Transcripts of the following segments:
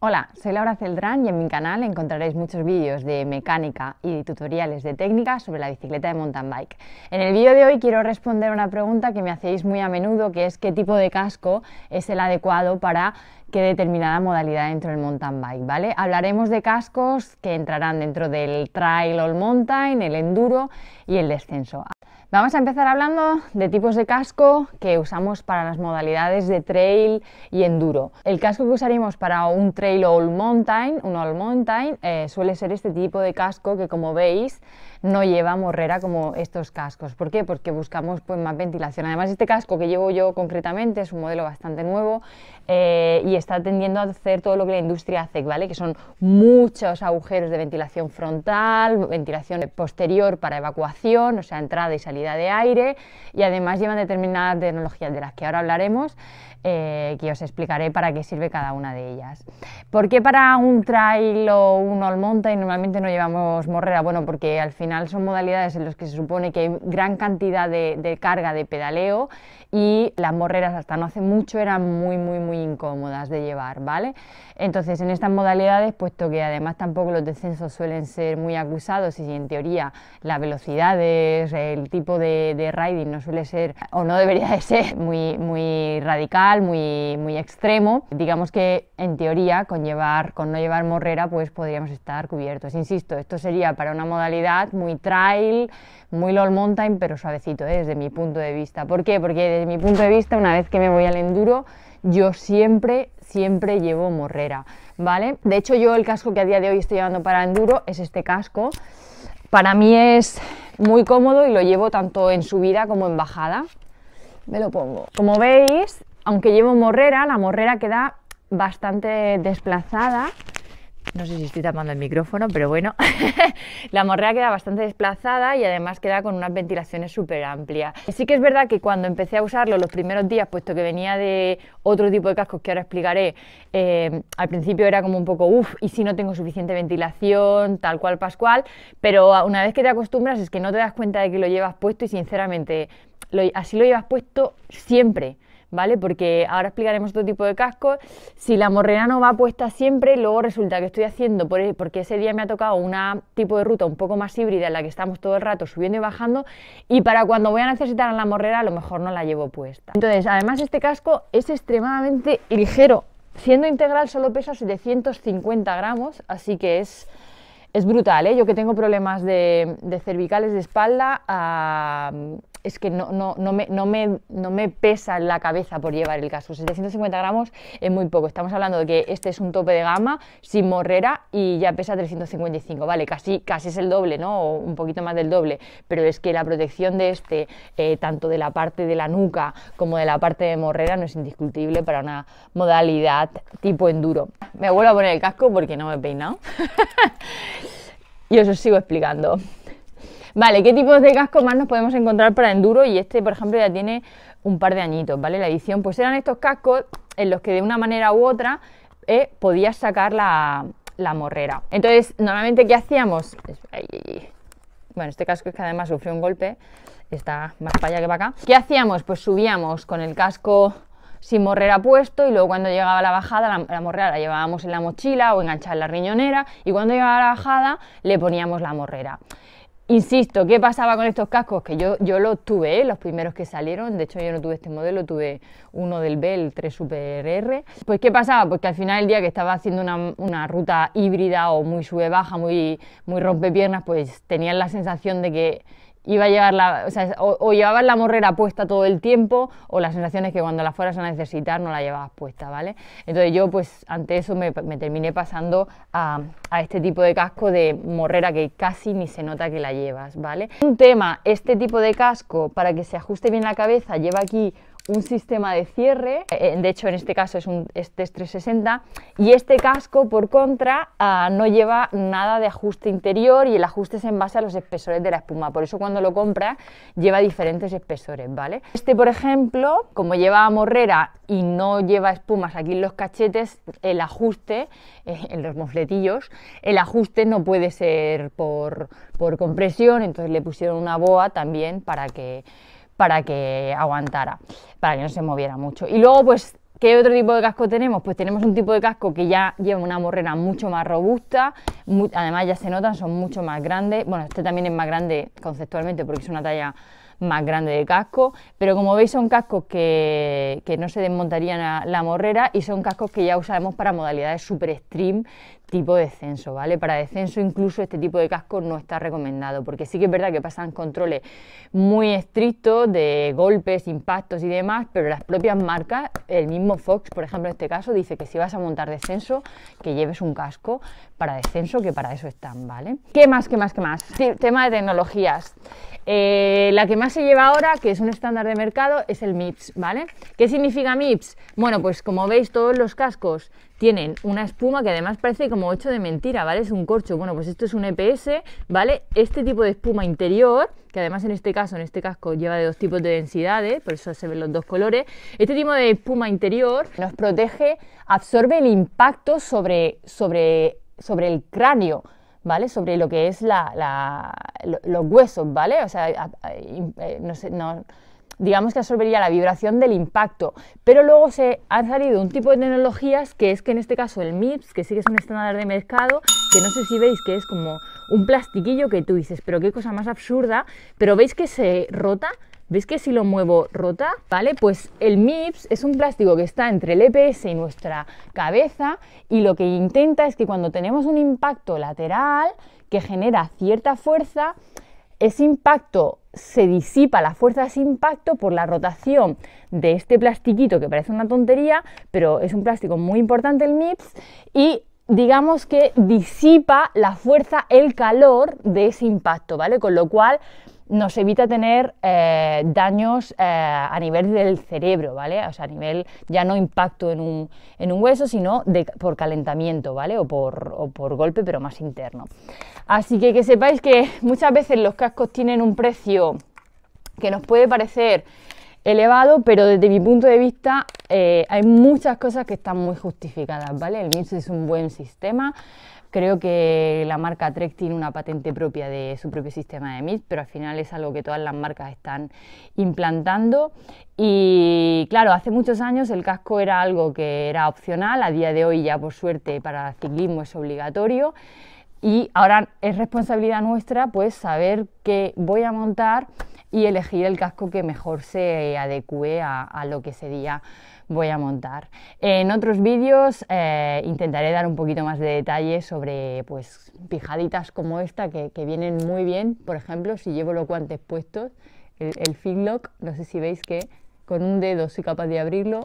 Hola, soy Laura Celdrán y en mi canal encontraréis muchos vídeos de mecánica y tutoriales de técnicas sobre la bicicleta de mountain bike. En el vídeo de hoy quiero responder una pregunta que me hacéis muy a menudo, que es qué tipo de casco es el adecuado para que determinada modalidad dentro del mountain bike, ¿vale? Hablaremos de cascos que entrarán dentro del trail all mountain, el enduro y el descenso. Vamos a empezar hablando de tipos de casco que usamos para las modalidades de trail y enduro. El casco que usaremos para un trail all mountain, un all mountain, eh, suele ser este tipo de casco que como veis no lleva morrera como estos cascos. ¿Por qué? Porque buscamos pues, más ventilación. Además este casco que llevo yo concretamente es un modelo bastante nuevo eh, y está tendiendo a hacer todo lo que la industria hace, ¿vale? Que son muchos agujeros de ventilación frontal, ventilación posterior para evacuación, o sea, entrada y salida de aire, y además llevan determinadas tecnologías de las que ahora hablaremos, eh, que os explicaré para qué sirve cada una de ellas. ¿Por qué para un trail o un all mountain normalmente no llevamos morrera? Bueno, porque al final son modalidades en las que se supone que hay gran cantidad de, de carga de pedaleo y las morreras hasta no hace mucho eran muy, muy, muy incómodas de llevar, ¿vale? Entonces, en estas modalidades, puesto que además tampoco los descensos suelen ser muy acusados y si en teoría velocidad es el tipo de, riding no suele ser o no debería de ser muy, muy radical, muy, muy extremo, digamos que en teoría con, llevar, con no llevar morrera pues podríamos estar cubiertos. Insisto, esto sería para una modalidad muy trail, muy low mountain, pero suavecito ¿eh? desde mi punto de vista. ¿Por qué? Porque desde mi punto de vista, una vez que me voy al enduro, yo siempre, siempre llevo morrera, ¿vale? De hecho, yo el casco que a día de hoy estoy llevando para enduro es este casco. Para mí es muy cómodo y lo llevo tanto en subida como en bajada. Me lo pongo. Como veis, aunque llevo morrera, la morrera queda bastante desplazada no sé si estoy tapando el micrófono, pero bueno, la morrea queda bastante desplazada y además queda con unas ventilaciones súper amplias. Sí que es verdad que cuando empecé a usarlo los primeros días, puesto que venía de otro tipo de cascos que ahora explicaré, eh, al principio era como un poco, uff, y si no tengo suficiente ventilación, tal cual, pascual, pero una vez que te acostumbras es que no te das cuenta de que lo llevas puesto y sinceramente así lo llevas puesto siempre. ¿vale? Porque ahora explicaremos otro tipo de casco Si la morrera no va puesta siempre, luego resulta que estoy haciendo, e, porque ese día me ha tocado un tipo de ruta un poco más híbrida en la que estamos todo el rato subiendo y bajando, y para cuando voy a necesitar la morrera a lo mejor no la llevo puesta. Entonces, además este casco es extremadamente ligero. Siendo integral solo pesa 750 gramos, así que es es brutal, ¿eh? yo que tengo problemas de, cervicales de espalda, es que no, me, no, me, pesa en la cabeza por llevar el casco, 750 gramos es muy poco. Estamos hablando de que este es un tope de gama sin morrera y ya pesa 355. Vale, casi, casi es el doble, ¿no? O un poquito más del doble. Pero es que la protección de este, eh, tanto de la parte de la nuca como de la parte de morrera, no es indiscutible para una modalidad tipo enduro. Me vuelvo a poner el casco porque no me he peinado. y os, os sigo explicando. Vale, ¿qué tipos de casco más nos podemos encontrar para enduro? Y este, por ejemplo, ya tiene un par de añitos, ¿vale? La edición, pues eran estos cascos en los que de una manera u otra eh, podías sacar la, morrera. Entonces, normalmente, ¿qué hacíamos? Bueno, este casco es que además sufrió un golpe, está más para allá que para acá. ¿Qué hacíamos? Pues subíamos con el casco sin morrera puesto y luego cuando llegaba la bajada la, morrera la llevábamos en la mochila o enganchada en la riñonera y cuando llegaba la bajada le poníamos la morrera. Insisto, ¿qué pasaba con estos cascos? Que yo, yo los tuve, los primeros que salieron, de hecho yo no tuve este modelo, tuve uno del Bell 3 Super R. Pues ¿qué pasaba? Pues que al final del día que estaba haciendo una, una ruta híbrida o muy sube-baja, muy, muy rompepiernas, pues tenían la sensación de que iba a llevarla o, sea, llevabas la morrera puesta todo el tiempo o la sensación es que cuando la fueras a necesitar no la llevabas puesta, ¿vale? Entonces yo pues ante eso me, terminé pasando a, a, este tipo de casco de morrera que casi ni se nota que la llevas, ¿vale? Un tema, este tipo de casco para que se ajuste bien la cabeza lleva aquí un sistema de cierre, eh, de hecho en este caso es un test 360, y este casco por contra ah, no lleva nada de ajuste interior y el ajuste es en base a los espesores de la espuma, por eso cuando lo compras lleva diferentes espesores, ¿vale? Este por ejemplo, como lleva morrera y no lleva espumas aquí en los cachetes, el ajuste, eh, en los mofletillos, el ajuste no puede ser por, por compresión, entonces le pusieron una boa también para que para que aguantara, para que no se moviera mucho. Y luego, pues, ¿qué otro tipo de casco tenemos? Pues tenemos un tipo de casco que ya lleva una morrera mucho más robusta, además ya se notan, son mucho más grandes. Bueno, este también es más grande conceptualmente porque es una talla más grande de casco, pero como veis son cascos que, no se desmontarían a la morrera y son cascos que ya usaremos para modalidades super extreme tipo descenso, ¿vale? Para descenso incluso este tipo de casco no está recomendado, porque sí que es verdad que pasan controles muy estrictos de golpes, impactos y demás, pero las propias marcas, el mismo Fox, por ejemplo, en este caso, dice que si vas a montar descenso, que lleves un casco para descenso, que para eso están, ¿vale? ¿Qué más, qué más, qué más? tema de tecnologías. Eh, la que más se lleva ahora, que es un estándar de mercado, es el MIPS, ¿vale? ¿Qué significa MIPS? Bueno, pues como veis, todos los cascos tienen una espuma que además parece como hecho de mentira, ¿vale? Es un corcho. Bueno, pues esto es un EPS, ¿vale? Este tipo de espuma interior, que además en este caso, en este casco, lleva de dos tipos de densidades, por eso se ven los dos colores. Este tipo de espuma interior nos protege, absorbe el impacto sobre, sobre, sobre el cráneo, sobre lo que es los huesos, ¿vale? O sea, eh, digamos que absorbería la vibración del impacto, pero luego se han salido un tipo de tecnologías que es que en este caso el MIPS, que sí que es un estándar de mercado, que no sé si veis que es como un plastiquillo que tú dices, pero qué cosa más absurda, pero veis que se rota ¿Veis que si lo muevo rota? ¿Vale? Pues el MIPS es un plástico que está entre el EPS y nuestra cabeza y lo que intenta es que cuando tenemos un impacto lateral que genera cierta fuerza, ese impacto se disipa la fuerza de ese impacto por la rotación de este plastiquito que parece una tontería, pero es un plástico muy importante el MIPS y digamos que disipa la fuerza, el calor de ese impacto, ¿vale? Con lo cual nos evita tener eh, daños eh, a nivel del cerebro, ¿vale? O sea, a nivel ya no impacto en un, en un hueso, sino por calentamiento, ¿vale? O por, o por, golpe, pero más interno. Así que que sepáis que muchas veces los cascos tienen un precio que nos puede parecer elevado, pero desde mi punto de vista eh, hay muchas cosas que están muy justificadas, ¿vale? El MIPS es un buen sistema. Creo que la marca Trek tiene una patente propia de su propio sistema de MIPS, pero al final es algo que todas las marcas están implantando. Y claro, hace muchos años el casco era algo que era opcional, a día de hoy ya por suerte para ciclismo es obligatorio. Y ahora es responsabilidad nuestra pues saber qué voy a montar, y elegir el casco que mejor se adecue a, lo que ese día voy a montar. En otros vídeos eh, intentaré dar un poquito más de detalle sobre pues, pijaditas como esta que, vienen muy bien. Por ejemplo, si llevo los guantes puestos, el, el no sé si veis que con un dedo soy capaz de abrirlo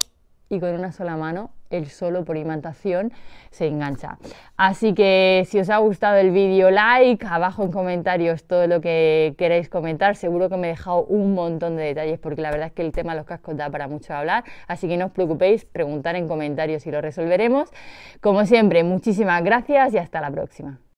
y con una sola mano el solo por imantación se engancha. Así que si os ha gustado el vídeo, like, abajo en comentarios todo lo que queráis comentar. Seguro que me he dejado un montón de detalles porque la verdad es que el tema de los cascos da para mucho hablar. Así que no os preocupéis, preguntar en comentarios y lo resolveremos. Como siempre, muchísimas gracias y hasta la próxima.